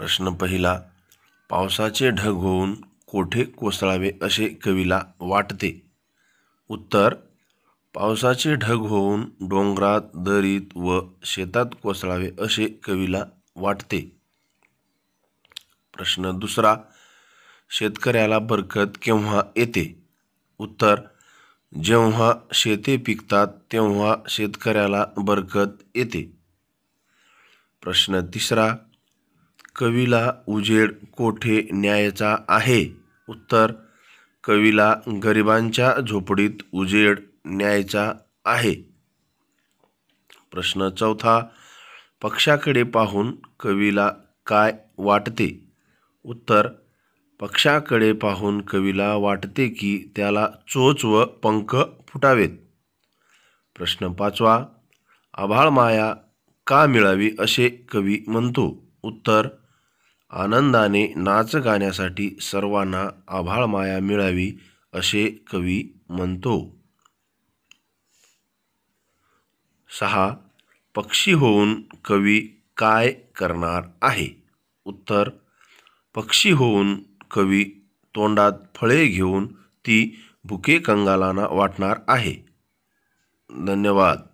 प्रश्न पहिला पावसाचे ढग होऊन कोठे कोसळावे असे कवीला वाटते उत्तर पावसाचे ढग होऊन डोंगरात दरीत व शेतात कोसळावे असे कवीला वाटते प्रश्न दुसरा शेतकऱ्याला बरकत केव्हा येते उत्तर जेव्हा शेते पिकतात तेव्हा शेतकऱ्याला बरकत येते प्रश्न तिसरा कवीला उजेड कोठे न्यायचा आहे उत्तर कवीला गरिबांच्या झोपडीत उजेड न्यायचा आहे प्रश्न चौथा पक्षाकडे पाहून कवीला काय वाटते उत्तर पक्षाकडे पाहून कवीला वाटते की त्याला चोच व पंख फुटावेत प्रश्न पाचवा आभाळ माया का मिळावी असे कवी म्हणतो उत्तर आनंदाने नाच गाण्यासाठी सर्वांना आभाळ माया मिळावी असे कवी म्हणतो सहा पक्षी होऊन कवी काय करणार आहे उत्तर पक्षी होऊन कवी तोंडात फळे घेऊन ती भुके कंगालांना वाटणार आहे धन्यवाद